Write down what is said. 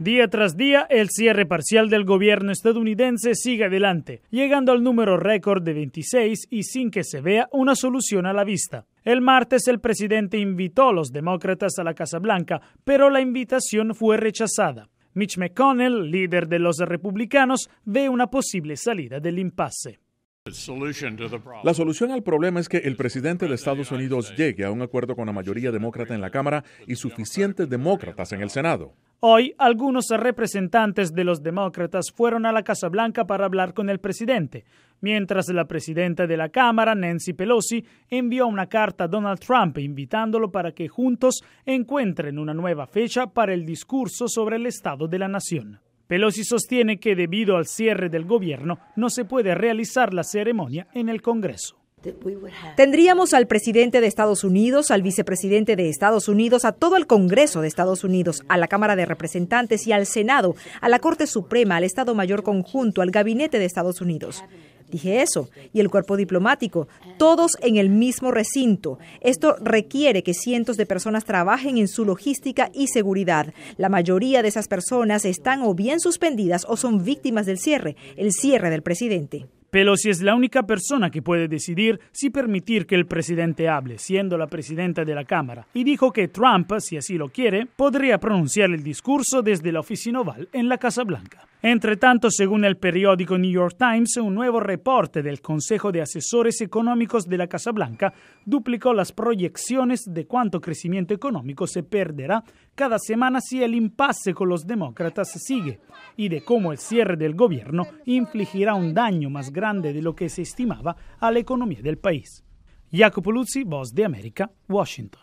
Día tras día, el cierre parcial del gobierno estadounidense sigue adelante, llegando al número récord de 26 y sin que se vea una solución a la vista. El martes el presidente invitó a los demócratas a la Casa Blanca, pero la invitación fue rechazada. Mitch McConnell, líder de los republicanos, ve una posible salida del impasse. La solución al problema es que el presidente de Estados Unidos llegue a un acuerdo con la mayoría demócrata en la Cámara y suficientes demócratas en el Senado. Hoy, algunos representantes de los demócratas fueron a la Casa Blanca para hablar con el presidente, mientras la presidenta de la Cámara, Nancy Pelosi, envió una carta a Donald Trump invitándolo para que juntos encuentren una nueva fecha para el discurso sobre el Estado de la Nación. Pelosi sostiene que debido al cierre del gobierno no se puede realizar la ceremonia en el Congreso. Tendríamos al presidente de Estados Unidos, al vicepresidente de Estados Unidos, a todo el Congreso de Estados Unidos, a la Cámara de Representantes y al Senado, a la Corte Suprema, al Estado Mayor Conjunto, al Gabinete de Estados Unidos. Dije eso, y el cuerpo diplomático, todos en el mismo recinto. Esto requiere que cientos de personas trabajen en su logística y seguridad. La mayoría de esas personas están o bien suspendidas o son víctimas del cierre, el cierre del presidente. Pelosi es la única persona que puede decidir si permitir que el presidente hable, siendo la presidenta de la Cámara, y dijo que Trump, si así lo quiere, podría pronunciar el discurso desde la oficina oval en la Casa Blanca. Entretanto, según el periódico New York Times, un nuevo reporte del Consejo de Asesores Económicos de la Casa Blanca duplicó las proyecciones de cuánto crecimiento económico se perderá cada semana si el impasse con los demócratas sigue y de cómo el cierre del gobierno infligirá un daño más grande de lo que se estimaba a la economía del país. Jacopo Luzzi, Voz de América, Washington.